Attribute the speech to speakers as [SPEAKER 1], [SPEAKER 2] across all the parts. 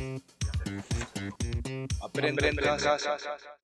[SPEAKER 1] Mm-hmm. en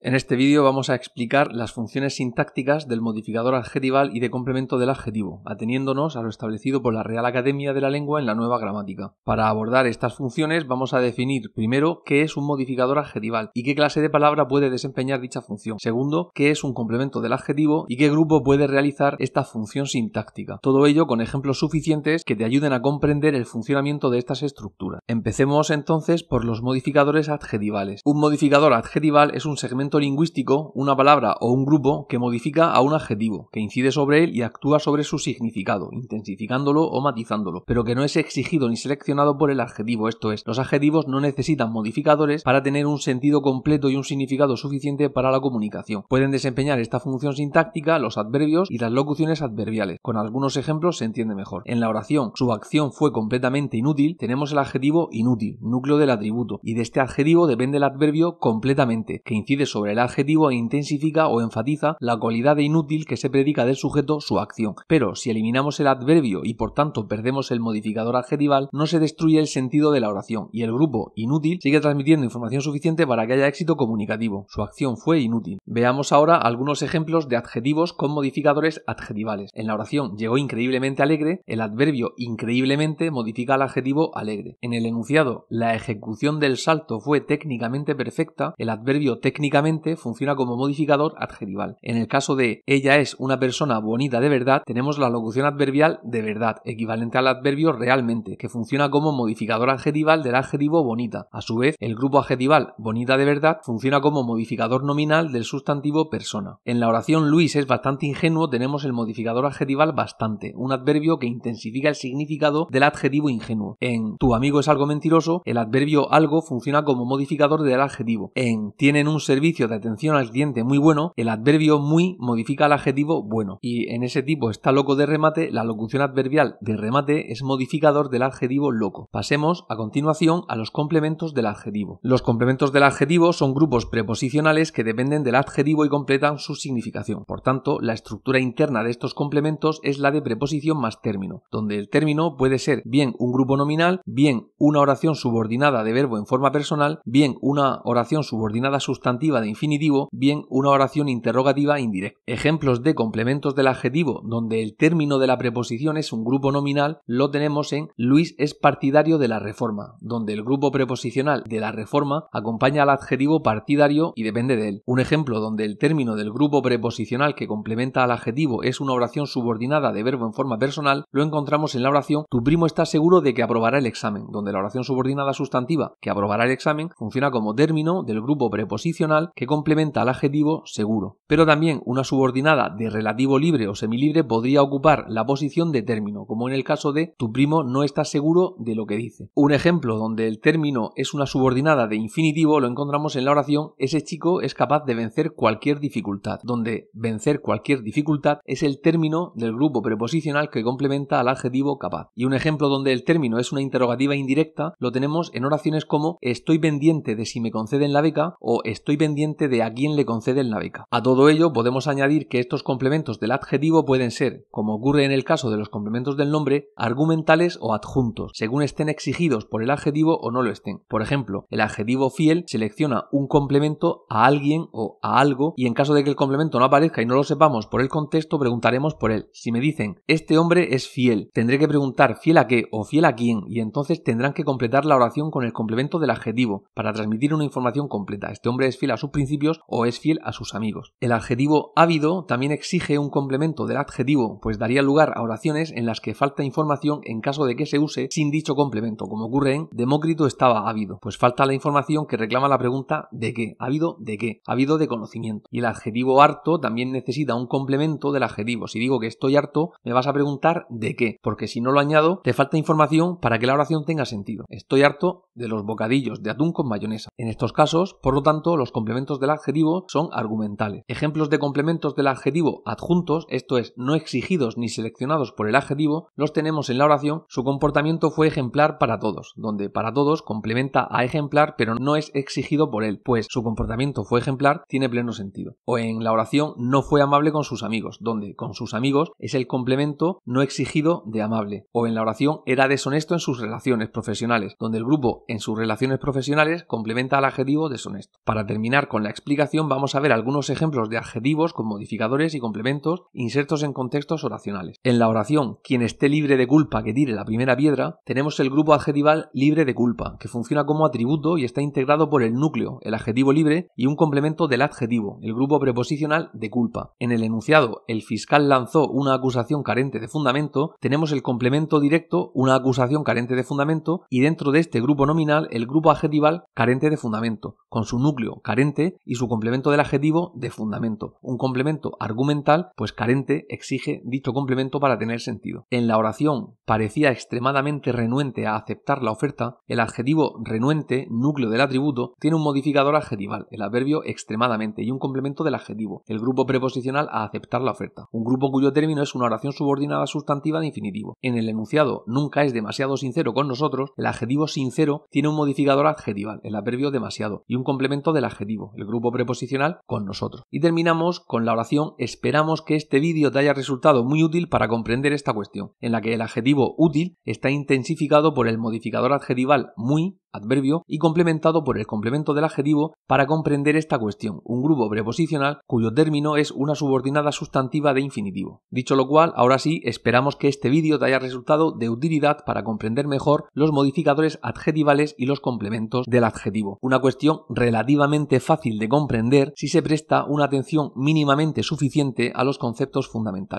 [SPEAKER 1] En este vídeo vamos a explicar las funciones sintácticas del modificador adjetival y de complemento del adjetivo, ateniéndonos a lo establecido por la Real Academia de la Lengua en la nueva gramática. Para abordar estas funciones vamos a definir primero qué es un modificador adjetival y qué clase de palabra puede desempeñar dicha función. Segundo, qué es un complemento del adjetivo y qué grupo puede realizar esta función sintáctica. Todo ello con ejemplos suficientes que te ayuden a comprender el funcionamiento de estas estructuras. Empecemos entonces por los modificadores modificadores adjetivales. Un modificador adjetival es un segmento lingüístico, una palabra o un grupo que modifica a un adjetivo, que incide sobre él y actúa sobre su significado, intensificándolo o matizándolo, pero que no es exigido ni seleccionado por el adjetivo, esto es, los adjetivos no necesitan modificadores para tener un sentido completo y un significado suficiente para la comunicación. Pueden desempeñar esta función sintáctica los adverbios y las locuciones adverbiales. Con algunos ejemplos se entiende mejor. En la oración, su acción fue completamente inútil, tenemos el adjetivo inútil, núcleo del atributo, y de este adjetivo depende del adverbio completamente, que incide sobre el adjetivo e intensifica o enfatiza la cualidad de inútil que se predica del sujeto su acción. Pero si eliminamos el adverbio y por tanto perdemos el modificador adjetival, no se destruye el sentido de la oración y el grupo inútil sigue transmitiendo información suficiente para que haya éxito comunicativo. Su acción fue inútil. Veamos ahora algunos ejemplos de adjetivos con modificadores adjetivales. En la oración llegó increíblemente alegre, el adverbio increíblemente modifica el adjetivo alegre. En el enunciado, la ejecución del fue técnicamente perfecta, el adverbio técnicamente funciona como modificador adjetival. En el caso de ella es una persona bonita de verdad, tenemos la locución adverbial de verdad, equivalente al adverbio realmente, que funciona como modificador adjetival del adjetivo bonita. A su vez, el grupo adjetival bonita de verdad funciona como modificador nominal del sustantivo persona. En la oración Luis es bastante ingenuo, tenemos el modificador adjetival bastante, un adverbio que intensifica el significado del adjetivo ingenuo. En tu amigo es algo mentiroso, el adverbio algo funciona como modificador del adjetivo. En tienen un servicio de atención al cliente muy bueno, el adverbio muy modifica el adjetivo bueno. Y en ese tipo está loco de remate, la locución adverbial de remate es modificador del adjetivo loco. Pasemos a continuación a los complementos del adjetivo. Los complementos del adjetivo son grupos preposicionales que dependen del adjetivo y completan su significación. Por tanto, la estructura interna de estos complementos es la de preposición más término, donde el término puede ser bien un grupo nominal, bien una oración subordinada de verbo en forma personal, bien una oración subordinada sustantiva de infinitivo, bien una oración interrogativa indirecta. Ejemplos de complementos del adjetivo donde el término de la preposición es un grupo nominal lo tenemos en Luis es partidario de la reforma, donde el grupo preposicional de la reforma acompaña al adjetivo partidario y depende de él. Un ejemplo donde el término del grupo preposicional que complementa al adjetivo es una oración subordinada de verbo en forma personal lo encontramos en la oración tu primo está seguro de que aprobará el examen, donde la oración subordinada sustantiva que aprobará el examen funciona como término del grupo preposicional que complementa al adjetivo seguro. Pero también una subordinada de relativo libre o semilibre podría ocupar la posición de término, como en el caso de tu primo no está seguro de lo que dice. Un ejemplo donde el término es una subordinada de infinitivo lo encontramos en la oración ese chico es capaz de vencer cualquier dificultad, donde vencer cualquier dificultad es el término del grupo preposicional que complementa al adjetivo capaz. Y un ejemplo donde el término es una interrogativa indirecta lo tenemos en oraciones como estoy pendiente de si me conceden la beca o estoy pendiente de a quién le conceden la beca. A todo ello podemos añadir que estos complementos del adjetivo pueden ser, como ocurre en el caso de los complementos del nombre, argumentales o adjuntos, según estén exigidos por el adjetivo o no lo estén. Por ejemplo, el adjetivo fiel selecciona un complemento a alguien o a algo y en caso de que el complemento no aparezca y no lo sepamos por el contexto, preguntaremos por él. Si me dicen, este hombre es fiel, tendré que preguntar fiel a qué o fiel a quién y entonces tendrán que completar la oración con el complemento de la adjetivo para transmitir una información completa. Este hombre es fiel a sus principios o es fiel a sus amigos. El adjetivo ávido también exige un complemento del adjetivo, pues daría lugar a oraciones en las que falta información en caso de que se use sin dicho complemento, como ocurre en Demócrito estaba ávido, pues falta la información que reclama la pregunta ¿de qué? ¿Ávido de qué? Ávido de conocimiento. Y el adjetivo harto también necesita un complemento del adjetivo. Si digo que estoy harto, me vas a preguntar ¿de qué? Porque si no lo añado, te falta información para que la oración tenga sentido. Estoy harto de los bocadillos de atún con mayonesa. En estos casos, por lo tanto, los complementos del adjetivo son argumentales. Ejemplos de complementos del adjetivo adjuntos, esto es, no exigidos ni seleccionados por el adjetivo, los tenemos en la oración su comportamiento fue ejemplar para todos, donde para todos complementa a ejemplar pero no es exigido por él, pues su comportamiento fue ejemplar tiene pleno sentido. O en la oración no fue amable con sus amigos, donde con sus amigos es el complemento no exigido de amable. O en la oración era deshonesto en sus relaciones profesionales, donde el grupo en sus relaciones profesionales complementa al adjetivo deshonesto. Para terminar con la explicación vamos a ver algunos ejemplos de adjetivos con modificadores y complementos insertos en contextos oracionales. En la oración quien esté libre de culpa que tire la primera piedra, tenemos el grupo adjetival libre de culpa, que funciona como atributo y está integrado por el núcleo, el adjetivo libre y un complemento del adjetivo, el grupo preposicional de culpa. En el enunciado el fiscal lanzó una acusación carente de fundamento, tenemos el complemento directo una acusación carente de fundamento y dentro de este grupo nominal el grupo adjetival carente de fundamento, con su núcleo carente y su complemento del adjetivo de fundamento. Un complemento argumental, pues carente, exige dicho complemento para tener sentido. En la oración parecía extremadamente renuente a aceptar la oferta, el adjetivo renuente, núcleo del atributo, tiene un modificador adjetival, el adverbio extremadamente, y un complemento del adjetivo, el grupo preposicional a aceptar la oferta. Un grupo cuyo término es una oración subordinada sustantiva de infinitivo. En el enunciado nunca es demasiado sincero con nosotros, el adjetivo sincero tiene un modificador adjetival, el adverbio demasiado, y un complemento del adjetivo, el grupo preposicional con nosotros. Y terminamos con la oración esperamos que este vídeo te haya resultado muy útil para comprender esta cuestión, en la que el adjetivo útil está intensificado por el modificador adjetival muy adverbio y complementado por el complemento del adjetivo para comprender esta cuestión, un grupo preposicional cuyo término es una subordinada sustantiva de infinitivo. Dicho lo cual, ahora sí, esperamos que este vídeo te haya resultado de utilidad para comprender mejor los modificadores adjetivales y los complementos del adjetivo. Una cuestión relativamente fácil de comprender si se presta una atención mínimamente suficiente a los conceptos fundamentales.